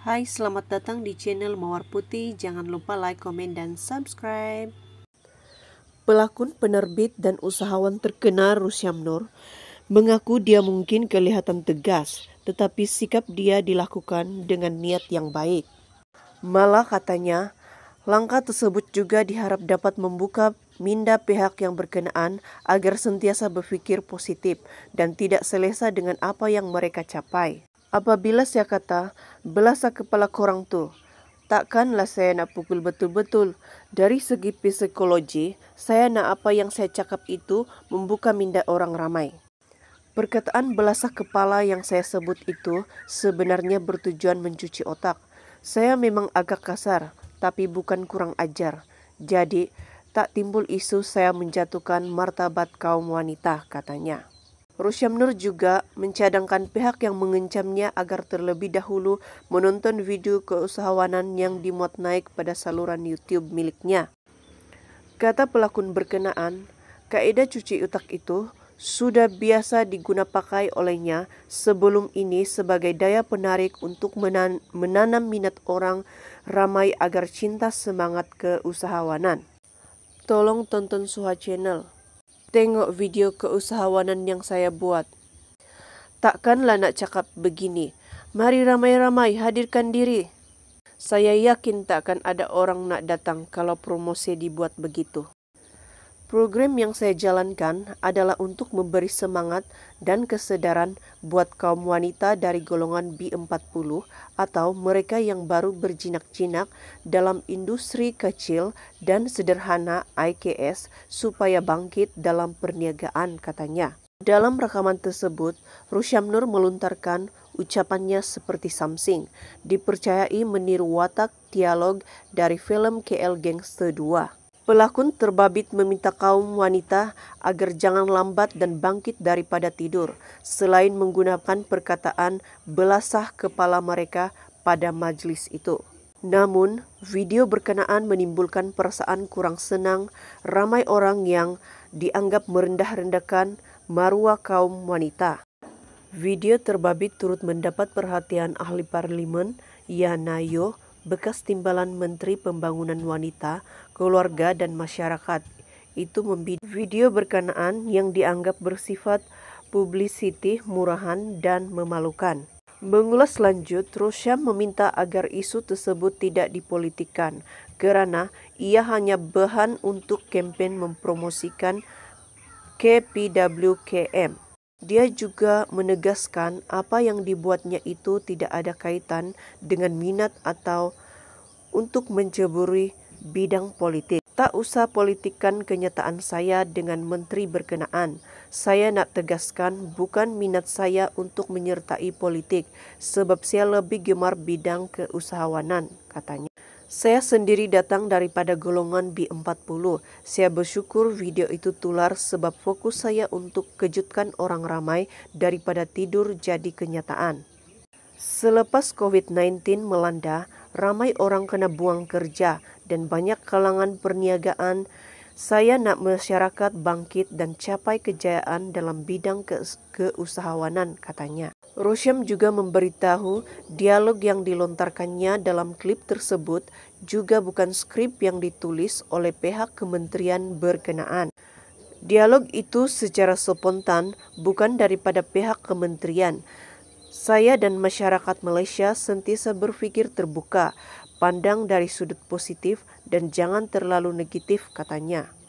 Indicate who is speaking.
Speaker 1: Hai, selamat datang di channel Mawar Putih. Jangan lupa like, komen, dan subscribe. Pelakon penerbit dan usahawan terkenal Rusyam Nur mengaku dia mungkin kelihatan tegas, tetapi sikap dia dilakukan dengan niat yang baik. Malah katanya, langkah tersebut juga diharap dapat membuka minda pihak yang berkenaan agar sentiasa berpikir positif dan tidak selesa dengan apa yang mereka capai. Apabila saya kata, belasah kepala korang tu, takkanlah saya nak pukul betul-betul. Dari segi psikologi, saya nak apa yang saya cakap itu membuka minda orang ramai. Perkataan belasah kepala yang saya sebut itu sebenarnya bertujuan mencuci otak. Saya memang agak kasar, tapi bukan kurang ajar. Jadi, tak timbul isu saya menjatuhkan martabat kaum wanita, katanya. Nur juga mencadangkan pihak yang mengencamnya agar terlebih dahulu menonton video keusahawanan yang dimuat naik pada saluran YouTube miliknya. Kata pelakon berkenaan, kaedah cuci utak itu sudah biasa digunapakai olehnya sebelum ini sebagai daya penarik untuk menan menanam minat orang ramai agar cinta semangat keusahawanan. Tolong tonton Suha Channel. tengok video keusahawanan yang saya buat. Takkanlah nak cakap begini. Mari ramai-ramai hadirkan diri. Saya yakin takkan ada orang nak datang kalau promosi dibuat begitu. Program yang saya jalankan adalah untuk memberi semangat dan kesadaran buat kaum wanita dari golongan B40 atau mereka yang baru berjinak-jinak dalam industri kecil dan sederhana IKS supaya bangkit dalam perniagaan katanya. Dalam rekaman tersebut, Rusyam Nur melontarkan ucapannya seperti Samsing, dipercayai meniru watak dialog dari film KL Gangster 2. Pelakon terbabit meminta kaum wanita agar jangan lambat dan bangkit daripada tidur, selain menggunakan perkataan belasah kepala mereka pada majlis itu. Namun, video berkenaan menimbulkan perasaan kurang senang ramai orang yang dianggap merendah-rendahkan maruah kaum wanita. Video terbabit turut mendapat perhatian ahli parlimen Yana Yoh, bekas timbalan Menteri Pembangunan Wanita, Keluarga dan Masyarakat. Itu membidik video berkenaan yang dianggap bersifat publisiti, murahan, dan memalukan. Mengulas lanjut, Rosyam meminta agar isu tersebut tidak dipolitikan karena ia hanya bahan untuk kampanye mempromosikan KPWKM. Dia juga menegaskan apa yang dibuatnya itu tidak ada kaitan dengan minat atau untuk menceburi bidang politik. Tak usah politikan kenyataan saya dengan menteri berkenaan. Saya nak tegaskan bukan minat saya untuk menyertai politik sebab saya lebih gemar bidang keusahawanan, katanya. Saya sendiri datang daripada golongan B40. Saya bersyukur video itu tular sebab fokus saya untuk kejutkan orang ramai daripada tidur jadi kenyataan. Selepas COVID-19 melanda, ramai orang kena buang kerja dan banyak kalangan perniagaan. Saya nak masyarakat bangkit dan capai kejayaan dalam bidang ke keusahawanan, katanya. Rosham juga memberitahu dialog yang dilontarkannya dalam klip tersebut juga bukan skrip yang ditulis oleh pihak kementerian berkenaan. Dialog itu secara spontan bukan daripada pihak kementerian. Saya dan masyarakat Malaysia sentiasa berpikir terbuka, pandang dari sudut positif dan jangan terlalu negatif katanya.